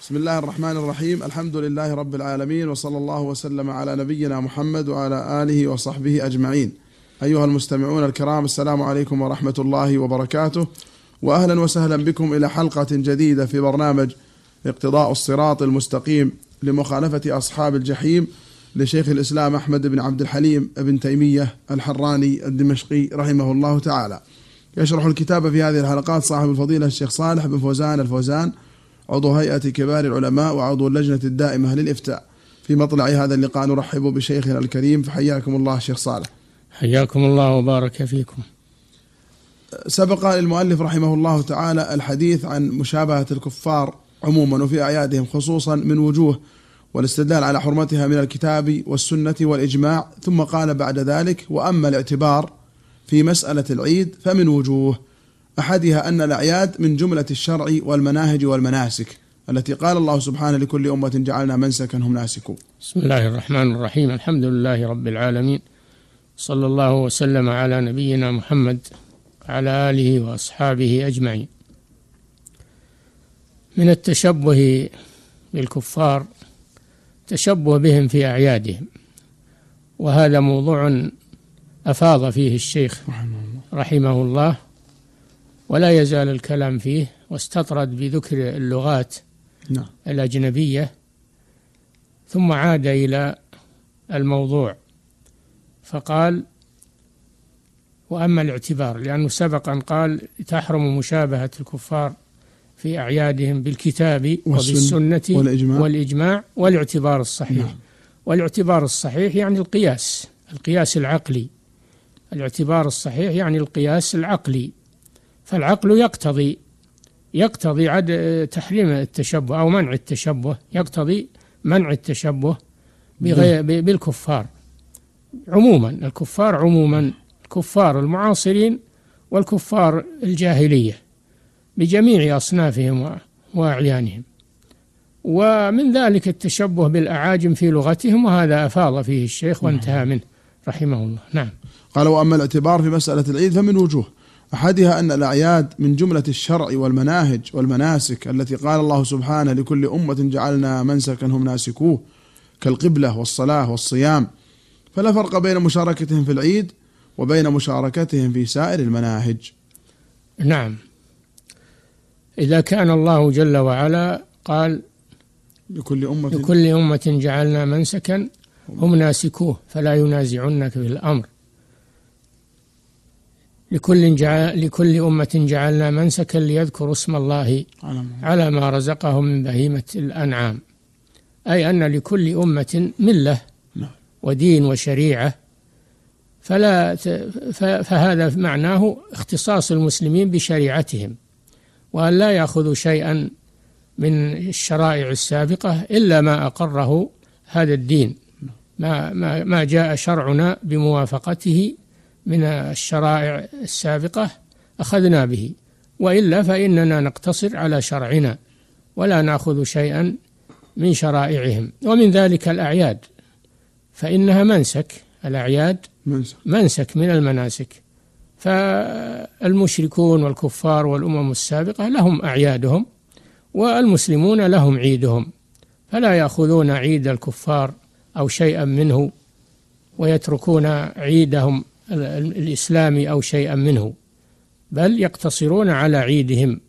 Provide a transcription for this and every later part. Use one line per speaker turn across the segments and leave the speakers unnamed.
بسم الله الرحمن الرحيم الحمد لله رب العالمين وصلى الله وسلم على نبينا محمد وعلى آله وصحبه أجمعين أيها المستمعون الكرام السلام عليكم ورحمة الله وبركاته وأهلا وسهلا بكم إلى حلقة جديدة في برنامج اقتضاء الصراط المستقيم لمخالفة أصحاب الجحيم لشيخ الإسلام أحمد بن عبد الحليم بن تيمية الحراني الدمشقي رحمه الله تعالى يشرح الكتاب في هذه الحلقات صاحب الفضيلة الشيخ صالح بن فوزان الفوزان عضو هيئة كبار العلماء وعضو اللجنة الدائمة للإفتاء في مطلع هذا اللقاء نرحب بشيخنا الكريم فحياكم الله شيخ صالح
حياكم الله وبارك فيكم
سبق للمؤلف رحمه الله تعالى الحديث عن مشابهة الكفار عموما وفي أعيادهم خصوصا من وجوه والاستدلال على حرمتها من الكتاب والسنة والإجماع ثم قال بعد ذلك وأما الاعتبار في مسألة العيد فمن وجوه أحدها أن الأعياد من جملة الشرع والمناهج والمناسك التي قال الله سبحانه لكل أمة جعلنا منسكا هم ناسكون
بسم الله الرحمن الرحيم الحمد لله رب العالمين صلى الله وسلم على نبينا محمد على آله وأصحابه أجمعين من التشبه بالكفار تشبه بهم في أعيادهم وهذا موضوع أفاض فيه الشيخ رحمه الله ولا يزال الكلام فيه واستطرد بذكر اللغات نعم. الأجنبية ثم عاد إلى الموضوع فقال وأما الاعتبار لأنه سبقا قال تحرم مشابهة الكفار في أعيادهم بالكتاب وبالسنة والإجماع, والإجماع والاعتبار الصحيح نعم. والاعتبار الصحيح يعني القياس القياس العقلي الاعتبار الصحيح يعني القياس العقلي فالعقل يقتضي يقتضي عد تحريم التشبه أو منع التشبه يقتضي منع التشبه بغير بالكفار عموما الكفار عموما الكفار المعاصرين والكفار الجاهلية بجميع أصنافهم وأعيانهم ومن ذلك التشبه بالأعاجم في لغتهم وهذا أفاض فيه الشيخ وانتهى نعم. منه رحمه الله نعم
قال وأما الاعتبار في مسألة العيد فمن وجوه احدها ان الاعياد من جمله الشرع والمناهج والمناسك التي قال الله سبحانه لكل امه جعلنا منسكا هم ناسكوه كالقبله والصلاه والصيام فلا فرق بين مشاركتهم في العيد وبين مشاركتهم في سائر المناهج.
نعم. اذا كان الله جل وعلا
قال لكل امه لكل
امه جعلنا منسكا هم ناسكوه فلا ينازعنك في الامر لكل جعل لكل أمة جعلنا منسكا ليذكروا اسم الله على ما رزقهم من بهيمة الأنعام أي أن لكل أمة ملة ودين وشريعة فلا فهذا معناه اختصاص المسلمين بشريعتهم وأن لا يأخذوا شيئا من الشرائع السابقة إلا ما أقره هذا الدين ما ما جاء شرعنا بموافقته من الشرائع السابقة أخذنا به وإلا فإننا نقتصر على شرعنا ولا نأخذ شيئا من شرائعهم ومن ذلك الأعياد فإنها منسك الأعياد منسك, منسك من المناسك فالمشركون والكفار والأمم السابقة لهم أعيادهم والمسلمون لهم عيدهم فلا يأخذون عيد الكفار أو شيئا منه ويتركون عيدهم الإسلام أو شيئا منه بل يقتصرون على عيدهم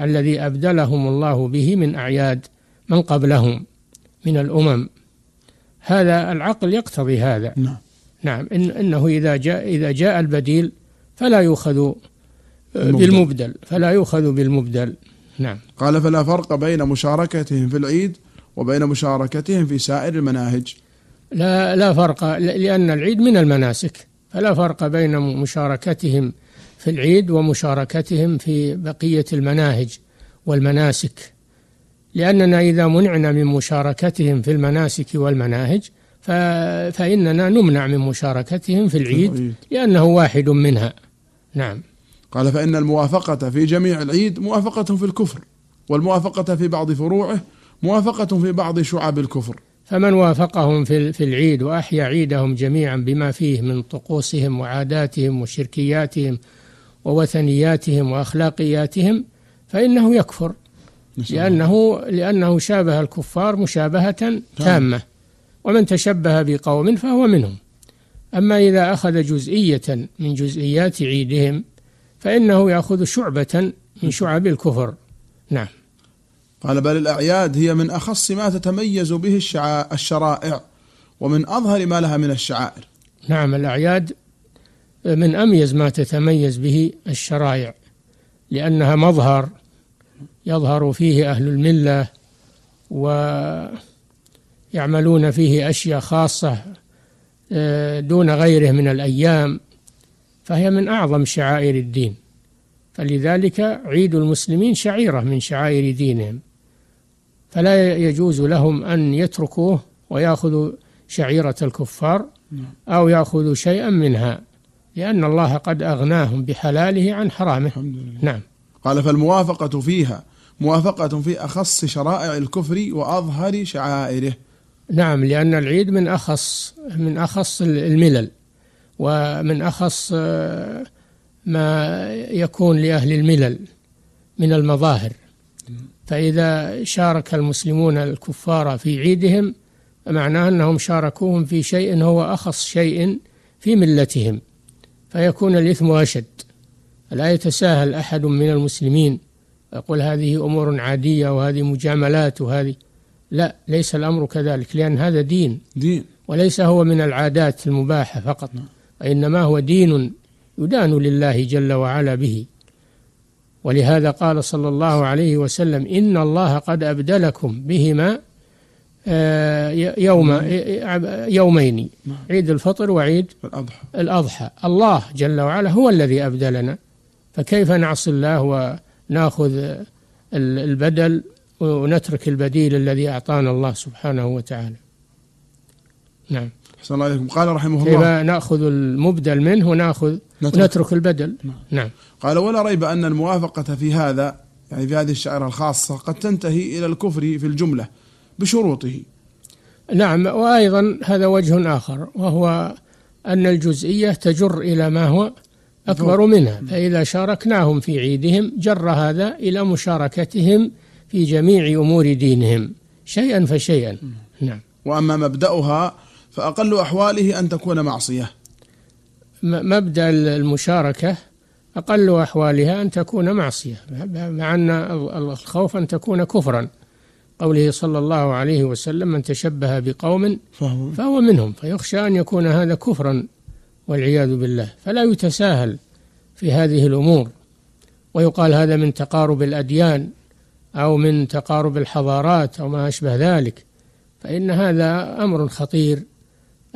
الذي أبدلهم الله به من أعياد من قبلهم من الأمم هذا العقل يقتضي هذا نعم, نعم إن إنه إذا جاء إذا جاء البديل فلا يؤخذ
بالمبدل فلا يؤخذ بالمبدل نعم قال فلا فرق بين مشاركتهم في العيد وبين مشاركتهم في سائر المناهج
لا لا فرق لأن العيد من المناسك فلا فرق بين مشاركتهم في العيد ومشاركتهم في بقية المناهج والمناسك لأننا إذا منعنا من مشاركتهم في المناسك والمناهج فإننا نمنع من مشاركتهم في
العيد لأنه واحد منها نعم قال فإن الموافقة في جميع العيد موافقة في الكفر والموافقة في بعض فروعه موافقة في بعض شعب الكفر
فمن وافقهم في في العيد واحيا عيدهم جميعا بما فيه من طقوسهم وعاداتهم وشركياتهم ووثنياتهم واخلاقياتهم فانه يكفر لانه لانه شابه الكفار مشابهه تامه ومن تشبه بقوم فهو منهم اما اذا اخذ جزئيه من جزئيات عيدهم فانه
ياخذ شعبه من شعب الكفر نعم قال بل الأعياد هي من أخص ما تتميز به الشرائع ومن أظهر ما لها من الشعائر نعم الأعياد من أميز ما تتميز به
الشرائع لأنها مظهر يظهر فيه أهل الملة ويعملون فيه أشياء خاصة آه، دون غيره من الأيام فهي من أعظم شعائر الدين فلذلك عيد المسلمين شعيرة من شعائر دينهم فلا يجوز لهم أن يتركوه ويأخذوا شعيرة الكفار نعم. أو يأخذوا شيئا منها لأن الله قد أغناهم بحلاله عن
حرامه نعم قال فالموافقة فيها موافقة في أخص شرائع الكفر وأظهر شعائره نعم لأن العيد من أخص من أخص
الملل ومن أخص آه، ما يكون لأهل الملل من المظاهر فإذا شارك المسلمون الكفار في عيدهم معناه أنهم شاركوهم في شيء هو أخص شيء في ملتهم فيكون الإثم أشد لا يتساهل أحد من المسلمين يقول هذه أمور عادية وهذه مجاملات وهذه لا ليس الأمر كذلك لأن هذا دين دين وليس هو من العادات المباحة فقط نعم. وإنما هو دين يدان لله جل وعلا به ولهذا قال صلى الله عليه وسلم إن الله قد أبدلكم بهما آه، يوم يومين عيد الفطر وعيد الأضحى الأضحى الله جل وعلا هو الذي أبدلنا فكيف نعصي الله وناخذ البدل ونترك البديل الذي أعطانا الله سبحانه وتعالى
نعم أحسن الله عليكم قال رحمه الله إذا
نأخذ المبدل منه ونأخذ نترك, ونترك البدل نعم.
نعم قال ولا ريب أن الموافقة في هذا يعني في هذه الشعيرة الخاصة قد تنتهي إلى الكفر في الجملة بشروطه نعم وأيضا هذا وجه آخر
وهو أن الجزئية تجر إلى ما هو أكبر نعم. منها فإذا شاركناهم في عيدهم جر هذا إلى مشاركتهم في جميع أمور دينهم شيئا فشيئا نعم,
نعم. وأما مبدأها فأقل أحواله أن تكون معصية
مبدأ المشاركة أقل أحوالها أن تكون معصية مع أن الخوف أن تكون كفرا قوله صلى الله عليه وسلم من تشبه بقوم فهو منهم فيخشى أن يكون هذا كفرا والعياذ بالله فلا يتساهل في هذه الأمور ويقال هذا من تقارب الأديان أو من تقارب الحضارات أو ما أشبه ذلك فإن هذا أمر خطير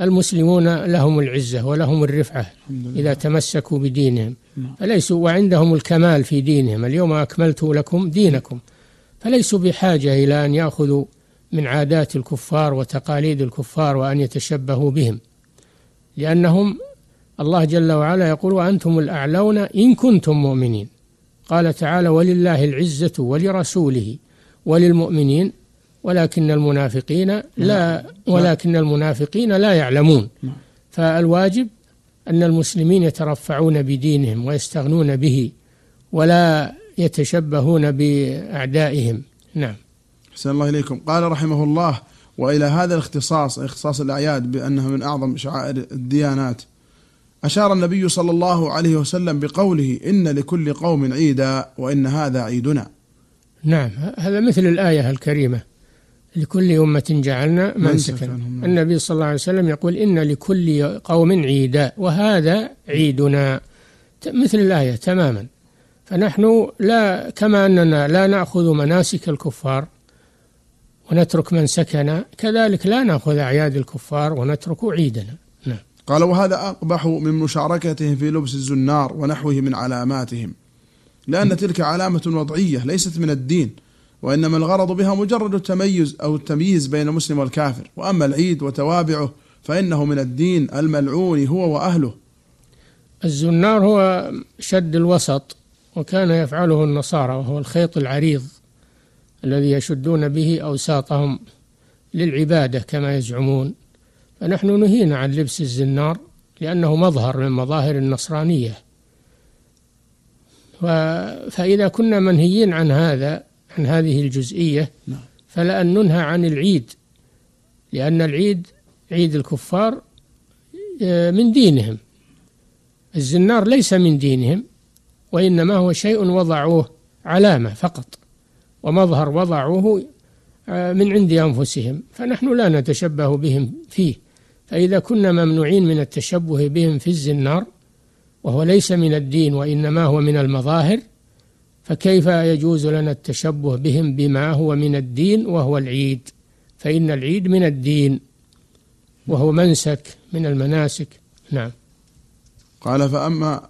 المسلمون لهم العزة ولهم الرفعة إذا تمسكوا بدينهم نعم. فليسوا وعندهم الكمال في دينهم اليوم أكملت لكم دينكم فليسوا بحاجة إلى أن يأخذوا من عادات الكفار وتقاليد الكفار وأن يتشبهوا بهم لأنهم الله جل وعلا يقول وأنتم الأعلون إن كنتم مؤمنين قال تعالى ولله العزة ولرسوله وللمؤمنين ولكن المنافقين نعم. لا ولكن المنافقين لا يعلمون نعم. فالواجب أن المسلمين يترفعون بدينهم ويستغنون به ولا يتشبهون
بأعدائهم نعم أحسن الله إليكم قال رحمه الله وإلى هذا الاختصاص اختصاص الأعياد بأنها من أعظم شعائر الديانات أشار النبي صلى الله عليه وسلم بقوله إن لكل قوم عيدا وإن هذا عيدنا
نعم هذا مثل الآية الكريمة لكل أمة جعلنا منسكا النبي صلى الله عليه وسلم يقول إن لكل قوم عيدا وهذا عيدنا مثل الآية تماما فنحن لا كما أننا لا نأخذ مناسك الكفار ونترك من سكن كذلك لا نأخذ أعياد الكفار ونترك عيدنا
نعم. قال وهذا أقبح من مشاركتهم في لبس الزنار ونحوه من علاماتهم لأن تلك علامة وضعية ليست من الدين وإنما الغرض بها مجرد التميز أو التمييز بين المسلم والكافر وأما العيد وتوابعه فإنه من الدين الملعون هو وأهله الزنار هو شد الوسط
وكان يفعله النصارى وهو الخيط العريض الذي يشدون به أوساطهم للعبادة كما يزعمون فنحن نهينا عن لبس الزنار لأنه مظهر من مظاهر النصرانية فإذا كنا منهيين عن هذا عن هذه الجزئية نعم. فلا أن ننهى عن العيد لأن العيد عيد الكفار آه، من دينهم الزنار ليس من دينهم وإنما هو شيء وضعوه علامة فقط ومظهر وضعوه آه، من عند أنفسهم فنحن لا نتشبه بهم فيه فإذا كنا ممنوعين من التشبه بهم في الزنار وهو ليس من الدين وإنما هو من المظاهر فكيف يجوز لنا التشبه بهم بما هو من الدين وهو العيد فإن العيد من الدين وهو منسك من
المناسك نعم قال فأما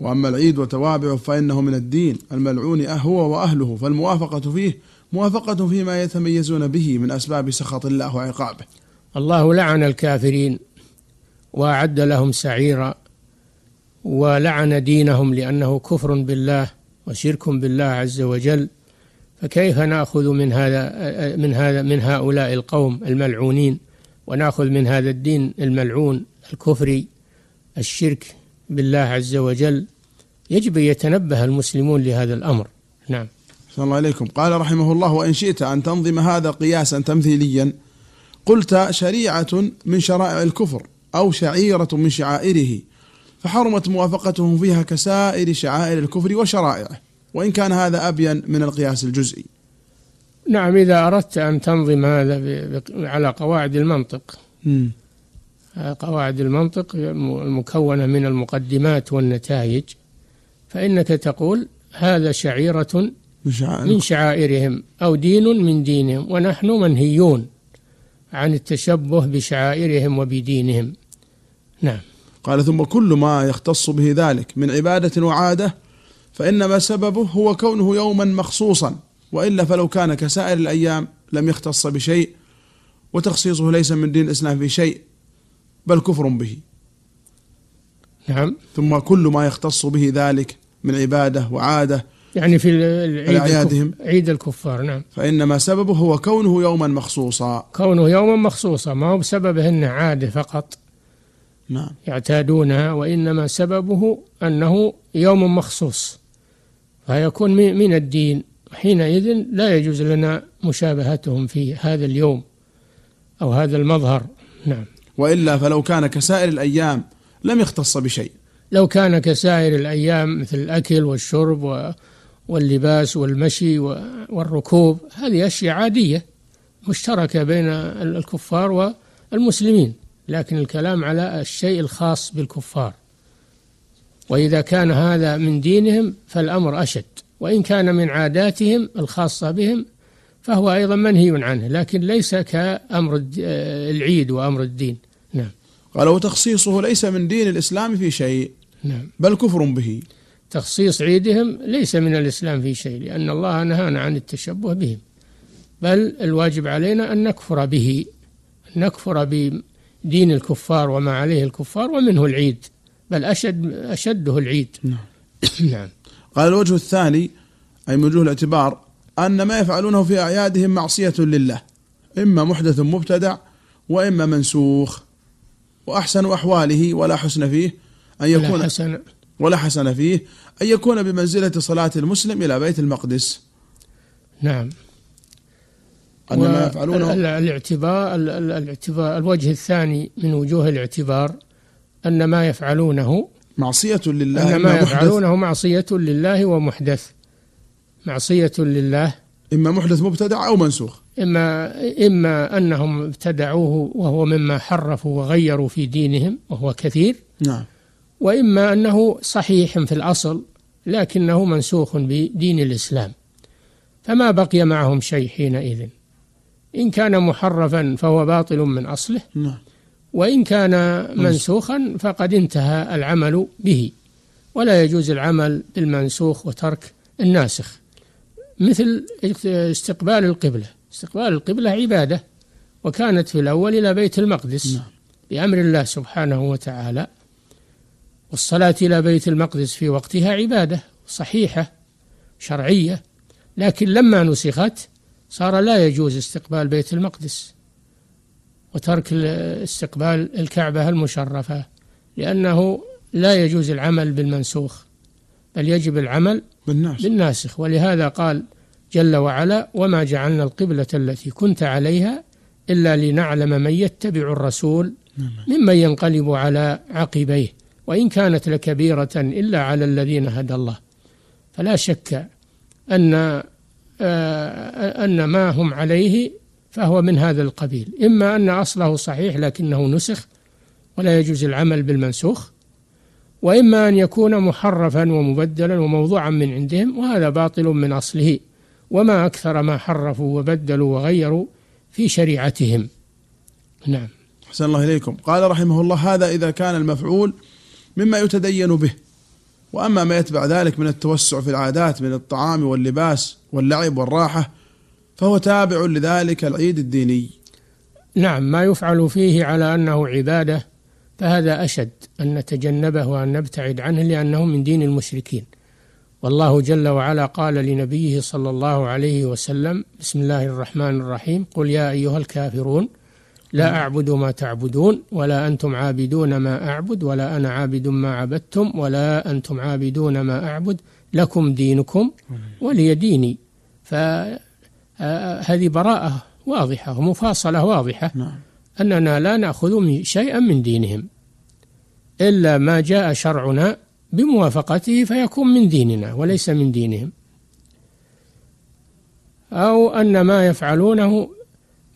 وأما العيد وتوابعه فإنه من الدين الملعون هو وأهله فالموافقة فيه موافقة فيما يتميزون به من أسباب سخط الله وعقابه
الله لعن الكافرين وأعد لهم سعيرا ولعن دينهم لأنه كفر بالله وشرك بالله عز وجل فكيف ناخذ من هذا من هذا من هؤلاء القوم الملعونين وناخذ من هذا الدين الملعون الكفري الشرك بالله عز وجل يجب
ان يتنبه المسلمون لهذا الامر نعم صلى الله عليكم قال رحمه الله وان شئت ان تنظم هذا قياسا تمثيليا قلت شريعه من شرائع الكفر او شعيره من شعائره فحرمت موافقتهم فيها كسائر شعائر الكفر وشرائعه وإن كان هذا أبين من القياس الجزئي
نعم إذا أردت أن تنظم هذا على قواعد المنطق آه، قواعد المنطق المكونة من المقدمات والنتائج فإنك تقول هذا شعيرة من شعائرهم أو دين من دينهم ونحن منهيون عن التشبه بشعائرهم وبدينهم
نعم قال ثم كل ما يختص به ذلك من عبادة وعادة فإنما سببه هو كونه يوما مخصوصا وإلا فلو كان كسائر الأيام لم يختص بشيء وتخصيصه ليس من دين الإسلام في شيء بل كفر به نعم ثم كل ما يختص به ذلك من عبادة وعادة يعني في عيد الكفار.
عيد الكفار نعم
فإنما سببه هو كونه يوما مخصوصا
كونه يوما مخصوصا ما هو بسببه أنه عادة فقط نعم. يعتادونها وإنما سببه أنه يوم مخصوص فيكون من الدين حينئذ لا يجوز لنا مشابهتهم في هذا اليوم أو هذا المظهر
نعم وإلا فلو كان كسائر الأيام لم يختص بشيء
لو كان كسائر الأيام مثل الأكل والشرب و واللباس والمشي والركوب هذه أشياء عادية مشتركة بين الكفار والمسلمين لكن الكلام على الشيء الخاص بالكفار وإذا كان هذا من دينهم فالأمر أشد وإن كان من عاداتهم الخاصة بهم فهو أيضا منهي عنه لكن ليس كأمر آه، العيد وأمر الدين
نعم قال وتخصيصه ليس من دين الإسلام في شيء نعم بل كفر به
تخصيص عيدهم ليس من الإسلام في شيء لأن الله نهانا عن التشبه بهم بل الواجب علينا أن نكفر به أن نكفر دين الكفار
وما عليه الكفار ومنه العيد بل أشد أشده العيد نعم, نعم. قال الوجه الثاني أي من وجوه الاعتبار أن ما يفعلونه في أعيادهم معصية لله إما محدث مبتدع وإما منسوخ وأحسن أحواله ولا حسن فيه أن يكون ولا حسن, ولا حسن فيه أن يكون بمنزلة صلاة المسلم إلى بيت المقدس نعم أن ما يفعلونه
الاعتبار الاعتبار الوجه الثاني من وجوه
الاعتبار
أن ما يفعلونه
معصية لله أن ما يفعلونه
معصية لله ومحدث معصية لله إما محدث مبتدع أو منسوخ إما إما أنهم ابتدعوه وهو مما حرفوا وغيروا في دينهم وهو كثير نعم وإما أنه صحيح في الأصل لكنه منسوخ بدين الإسلام فما بقي معهم شيء حينئذ إن كان محرفا فهو باطل من أصله نعم وإن كان نعم. منسوخا فقد انتهى العمل به ولا يجوز العمل بالمنسوخ وترك الناسخ مثل استقبال القبلة استقبال القبلة عبادة وكانت في الأول إلى بيت المقدس نعم. بأمر الله سبحانه وتعالى والصلاة إلى بيت المقدس في وقتها عبادة صحيحة شرعية لكن لما نسخت صار لا يجوز استقبال بيت المقدس وترك استقبال الكعبة المشرفة لأنه لا يجوز العمل بالمنسوخ بل يجب العمل بالناسخ, بالناسخ ولهذا قال جل وعلا وما جعلنا القبلة التي كنت عليها إلا لنعلم من يتبع الرسول نعم. ممن ينقلب على عقبيه وإن كانت لكبيرة إلا على الذين هدى الله فلا شك أن آه، أن ما هم عليه فهو من هذا القبيل إما أن أصله صحيح لكنه نسخ ولا يجوز العمل بالمنسوخ وإما أن يكون محرفا ومبدلا وموضوعا من عندهم وهذا باطل من أصله وما أكثر ما حرفوا وبدلوا
وغيروا في شريعتهم نعم أحسن الله إليكم قال رحمه الله هذا إذا كان المفعول مما يتدين به واما ما يتبع ذلك من التوسع في العادات من الطعام واللباس واللعب والراحه فهو تابع لذلك العيد الديني.
نعم ما يفعل فيه على انه عباده فهذا اشد ان نتجنبه وان نبتعد عنه لانه من دين المشركين. والله جل وعلا قال لنبيه صلى الله عليه وسلم بسم الله الرحمن الرحيم قل يا ايها الكافرون لا أعبد ما تعبدون ولا أنتم عابدون ما أعبد ولا أنا عابد ما عبدتم ولا أنتم عابدون ما أعبد لكم دينكم ولي ديني فهذه آه، براءة واضحة ومفاصلة واضحة نعم. أننا لا نأخذ شيئا من دينهم إلا ما جاء شرعنا بموافقته فيكون من ديننا وليس من دينهم أو أن ما يفعلونه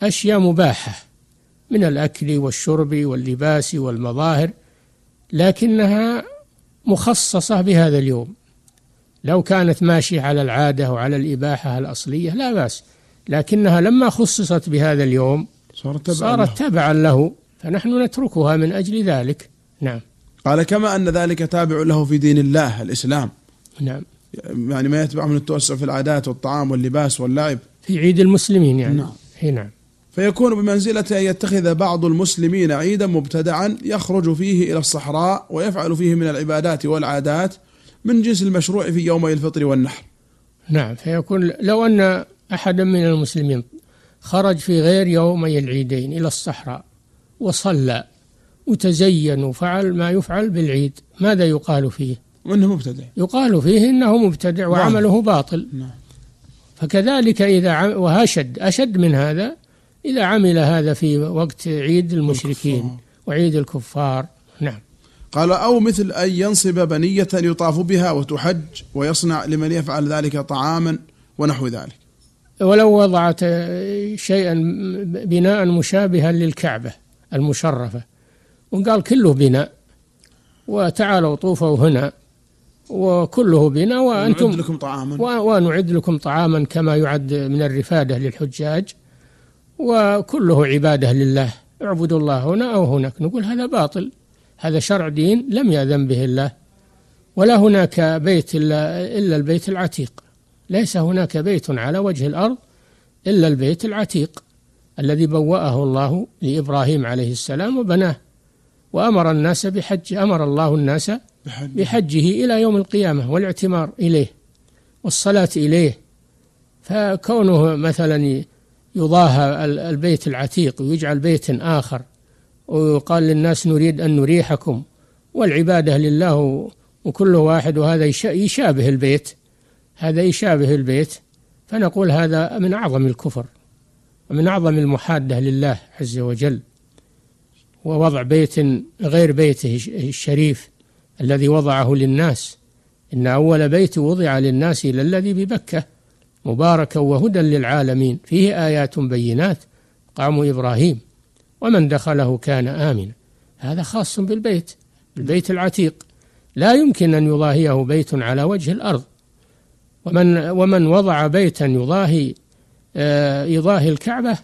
أشياء مباحة من الأكل والشرب واللباس والمظاهر لكنها مخصصة بهذا اليوم لو كانت ماشية على العادة وعلى الإباحة الأصلية لا بأس لكنها لما خصصت بهذا اليوم صارت تبعا, صارت تبعا له فنحن نتركها من أجل
ذلك نعم قال كما أن ذلك تابع له في دين الله الإسلام نعم يعني ما يتبع من التوسع في العادات والطعام واللباس واللعب في عيد المسلمين يعني نعم, نعم. فيكون بمنزلة أن يتخذ بعض المسلمين عيدا مبتدعا يخرج فيه إلى الصحراء ويفعل فيه من العبادات والعادات من جنس المشروع في يومي الفطر والنحر
نعم فيكون لو أن أحدا من المسلمين خرج في غير يومي العيدين إلى الصحراء وصلى وتزين وفعل ما يفعل بالعيد ماذا يقال فيه وأنه مبتدع يقال فيه أنه مبتدع نعم. وعمله باطل نعم. فكذلك إذا وهاشد أشد من هذا إذا عمل هذا في وقت عيد المشركين وعيد
الكفار نعم قال أو مثل أن ينصب بنية يطاف بها وتحج ويصنع لمن يفعل ذلك طعاما ونحو ذلك
ولو وضعت شيئا بناء مشابها للكعبة المشرفة وقال كله بناء وتعالوا طوفوا هنا وكله بنا وأنتم ونعد لكم طعاما ونعد لكم طعاما كما يعد من الرفادة للحجاج وكله عبادة لله اعبدوا الله هنا أو هناك نقول هذا باطل هذا شرع دين لم يأذن به الله ولا هناك بيت إلا, إلا البيت العتيق ليس هناك بيت على وجه الأرض إلا البيت العتيق الذي بوأه الله لإبراهيم عليه السلام وبناه وأمر الناس بحج أمر الله الناس بحجه إلى يوم القيامة والاعتمار إليه والصلاة إليه فكونه مثلا يضاهى البيت العتيق ويجعل بيت آخر ويقال للناس نريد أن نريحكم والعبادة لله وكل واحد وهذا يشابه البيت هذا يشابه البيت فنقول هذا من أعظم الكفر ومن أعظم المحادة لله عز وجل ووضع بيت غير بيته الشريف الذي وضعه للناس إن أول بيت وضع للناس إلى الذي ببكة مباركا وهدى للعالمين فيه آيات بينات قام إبراهيم ومن دخله كان آمنا هذا خاص بالبيت البيت العتيق لا يمكن أن يضاهيه بيت على وجه الأرض ومن ومن وضع بيتا يضاهي آه، يضاهي الكعبة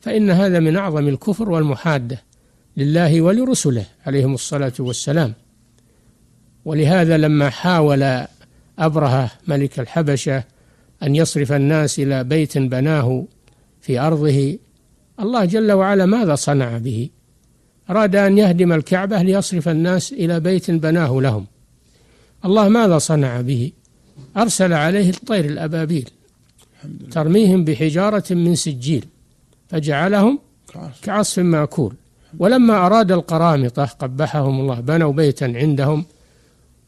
فإن هذا من أعظم الكفر والمحادة لله ولرسله عليهم الصلاة والسلام ولهذا لما حاول أبرهة ملك الحبشة أن يصرف الناس إلى بيت بناه في أرضه الله جل وعلا ماذا صنع به أراد أن يهدم الكعبة ليصرف الناس إلى بيت بناه لهم الله ماذا صنع به أرسل عليه الطير الأبابيل ترميهم بحجارة من سجيل فجعلهم كعصف مأكول ولما أراد القرامطة قبحهم الله بنوا بيتا عندهم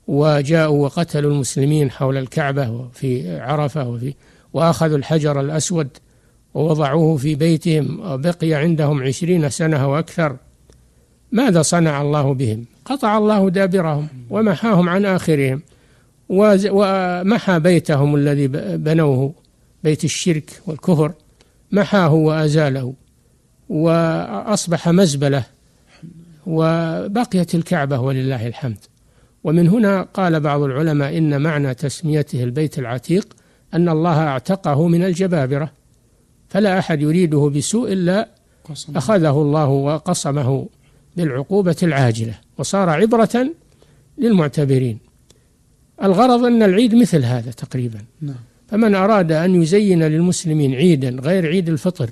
وجاءوا وقتلوا المسلمين حول الكعبة وفي عرفة وفي وأخذوا الحجر الأسود ووضعوه في بيتهم وبقي عندهم عشرين سنة وأكثر ماذا صنع الله بهم قطع الله دابرهم ومحاهم عن آخرهم ومحى بيتهم الذي بنوه بيت الشرك والكفر محاه وأزاله وأصبح مزبلة وبقيت الكعبة ولله الحمد ومن هنا قال بعض العلماء إن معنى تسميته البيت العتيق أن الله اعتقه من الجبابرة فلا أحد يريده بسوء إلا أخذه الله وقصمه بالعقوبة العاجلة وصار عبرة للمعتبرين الغرض أن العيد مثل هذا تقريبا نعم. فمن أراد أن يزين للمسلمين عيدا غير عيد الفطر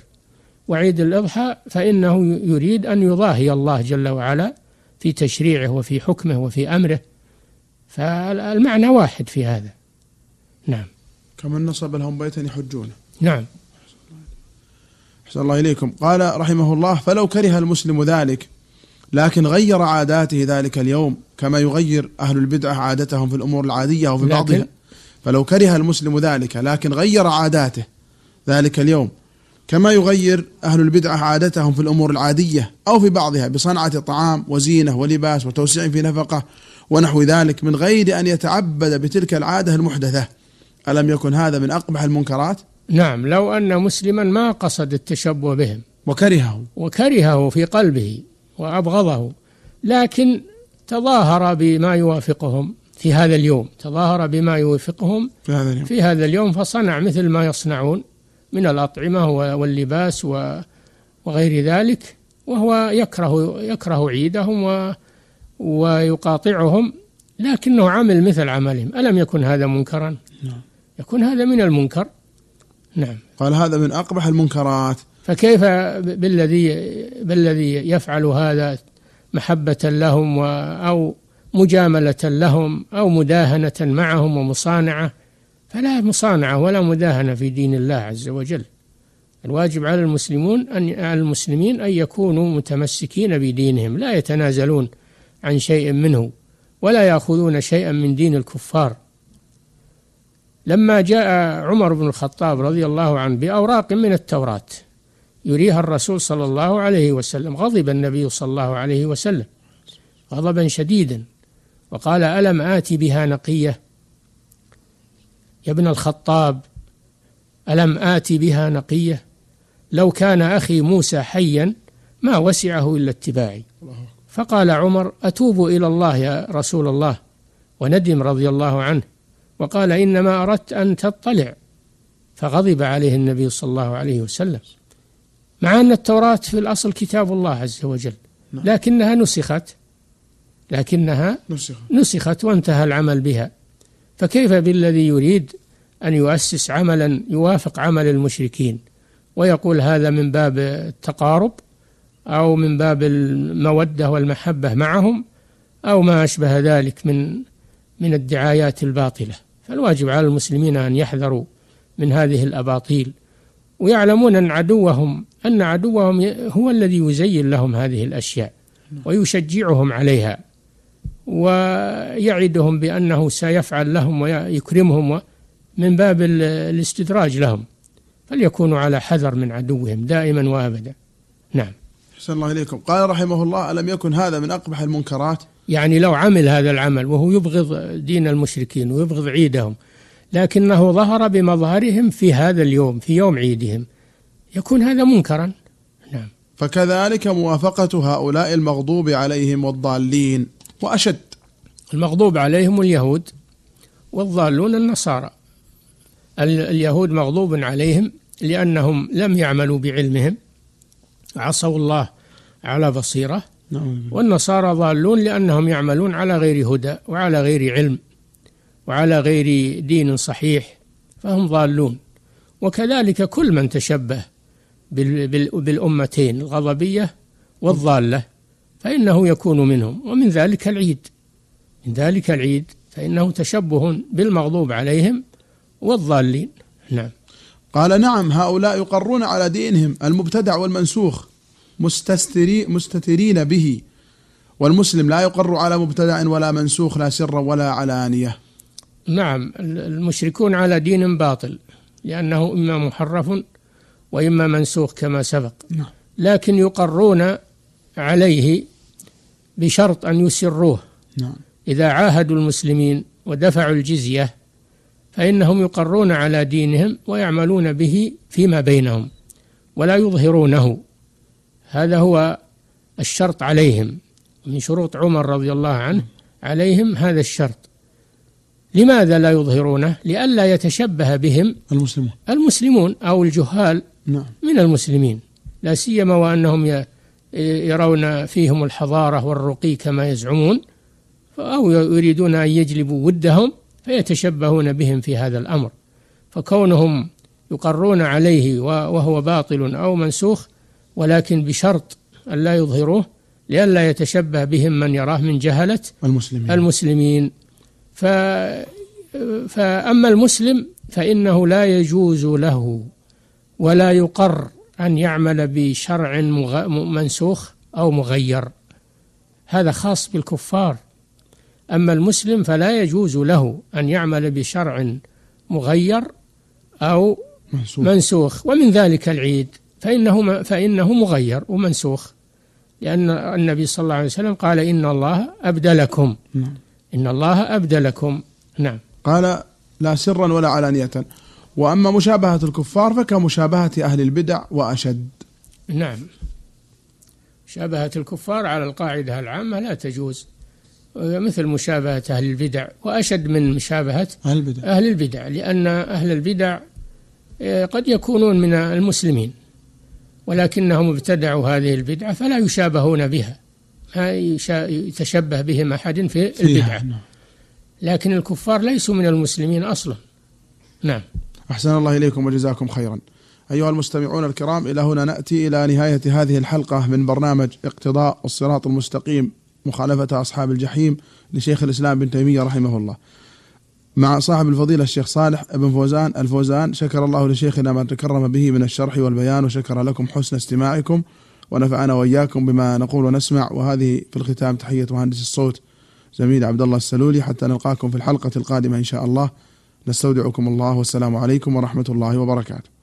وعيد الأضحى فإنه يريد أن يضاهي الله جل وعلا في تشريعه وفي حكمه وفي أمره فالمعنى واحد في هذا
نعم كمن نصب لهم بيتا يحجونه نعم أحسن الله إليكم قال رحمه الله فلو كره المسلم ذلك لكن غير عاداته ذلك اليوم كما يغير أهل البدعة عادتهم في الأمور العادية وفي بعضها فلو كره المسلم ذلك لكن غير عاداته ذلك اليوم كما يغير أهل البدعة عادتهم في الأمور العادية أو في بعضها بصنعة طعام وزينة ولباس وتوسيع في نفقة ونحو ذلك من غير أن يتعبد بتلك العادة المحدثة ألم يكن هذا من أقبح المنكرات؟
نعم لو أن مسلما ما قصد التشبه بهم وكرهه وكرهه في قلبه وأبغضه لكن تظاهر بما يوافقهم في هذا اليوم تظاهر بما يوافقهم في هذا اليوم, في هذا اليوم فصنع مثل ما يصنعون من الأطعمة واللباس وغير ذلك وهو يكره يكره عيدهم و ويقاطعهم لكنه عمل مثل عملهم ألم يكن هذا منكرا نعم. يكون هذا من المنكر نعم قال هذا من أقبح المنكرات فكيف بالذي بالذي يفعل هذا محبة لهم و أو مجاملة لهم أو مداهنة معهم ومصانعة فلا مصانعة ولا مداهنة في دين الله عز وجل الواجب على المسلمون أن على المسلمين أن يكونوا متمسكين بدينهم لا يتنازلون عن شيء منه ولا ياخذون شيئا من دين الكفار لما جاء عمر بن الخطاب رضي الله عنه باوراق من التوراه يريها الرسول صلى الله عليه وسلم غضب النبي صلى الله عليه وسلم غضبا شديدا وقال الم اتي بها نقيه يا ابن الخطاب الم اتي بها نقيه لو كان اخي موسى حيا ما وسعه الا اتباعي فقال عمر أتوب إلى الله يا رسول الله وندم رضي الله عنه وقال إنما أردت أن تطلع فغضب عليه النبي صلى الله عليه وسلم مع أن التوراة في الأصل كتاب الله عز وجل نعم. لكنها نسخت لكنها نسخت وانتهى العمل بها فكيف بالذي يريد أن يؤسس عملا يوافق عمل المشركين ويقول هذا من باب التقارب أو من باب المودة والمحبة معهم أو ما أشبه ذلك من من الدعايات الباطلة فالواجب على المسلمين أن يحذروا من هذه الأباطيل ويعلمون أن عدوهم أن عدوهم هو الذي يزين لهم هذه الأشياء ويشجعهم عليها ويعدهم بأنه سيفعل لهم ويكرمهم من باب الاستدراج لهم فليكونوا على حذر من عدوهم دائما وابدا نعم
أحسن الله إليكم قال رحمه الله ألم يكن هذا من أقبح المنكرات
يعني لو عمل هذا العمل وهو يبغض دين المشركين ويبغض عيدهم لكنه ظهر بمظهرهم في هذا اليوم في يوم عيدهم يكون هذا
منكرا نعم فكذلك موافقة هؤلاء المغضوب عليهم والضالين وأشد المغضوب عليهم اليهود والضالون
النصارى اليهود مغضوب عليهم لأنهم لم يعملوا بعلمهم عصوا الله على بصيره نعم. والنصارى ضالون لانهم يعملون على غير هدى وعلى غير علم وعلى غير دين صحيح فهم ضالون وكذلك كل من تشبه بالامتين الغضبيه والضاله فانه يكون منهم ومن ذلك العيد من ذلك العيد فانه تشبه بالمغضوب
عليهم والضالين نعم قال نعم هؤلاء يقرون على دينهم المبتدع والمنسوخ مستستري مستترين به والمسلم لا يقر على مبتدع ولا منسوخ لا سرا ولا علانية
نعم المشركون على دين باطل لأنه إما محرف وإما منسوخ كما سبق نعم. لكن يقرون عليه بشرط أن يسروه نعم. إذا عاهدوا المسلمين ودفعوا الجزية فإنهم يقرون على دينهم ويعملون به فيما بينهم ولا يظهرونه هذا هو الشرط عليهم من شروط عمر رضي الله عنه عليهم هذا الشرط لماذا لا يظهرونه لئلا يتشبه بهم المسلمون المسلمون أو الجهال نعم. من المسلمين لا سيما وأنهم يرون فيهم الحضارة والرقي كما يزعمون أو يريدون أن يجلبوا ودهم فيتشبهون بهم في هذا الأمر فكونهم يقرون عليه وهو باطل أو منسوخ ولكن بشرط ألا يظهروه لئلا يتشبه بهم من يراه من جهلة المسلمين, المسلمين ف فأما المسلم فإنه لا يجوز له ولا يقر أن يعمل بشرع منسوخ أو مغير هذا خاص بالكفار أما المسلم فلا يجوز له أن يعمل بشرع مغير أو منسوخ, منسوخ ومن ذلك العيد فإنه, فإنه مغير ومنسوخ لأن النبي صلى الله عليه وسلم قال إن الله أبدلكم نعم. إن
الله أبدلكم نعم قال لا سرا ولا علانية وأما مشابهة الكفار فكمشابهة أهل البدع وأشد
نعم مشابهة الكفار على القاعدة العامة لا تجوز آه، مثل مشابهة أهل البدع وأشد من مشابهة أهل البدع, أهل البدع لأن أهل البدع آه، قد يكونون من المسلمين ولكنهم ابتدعوا هذه البدعة فلا يشابهون بها ما يتشبه بهم أحد في البدعة نعم. لكن الكفار ليسوا من المسلمين أصلا
نعم أحسن الله إليكم وجزاكم خيرا أيها المستمعون الكرام إلى هنا نأتي إلى نهاية هذه الحلقة من برنامج اقتضاء الصراط المستقيم مخالفة أصحاب الجحيم لشيخ الإسلام ابن تيمية رحمه الله مع صاحب الفضيلة الشيخ صالح بن فوزان الفوزان شكر الله لشيخنا ما تكرم به من الشرح والبيان وشكر لكم حسن استماعكم ونفعنا وإياكم بما نقول ونسمع وهذه في الختام تحية مهندس الصوت زميل عبد الله السلولي حتى نلقاكم في الحلقة القادمة إن شاء الله نستودعكم الله والسلام عليكم ورحمة الله وبركاته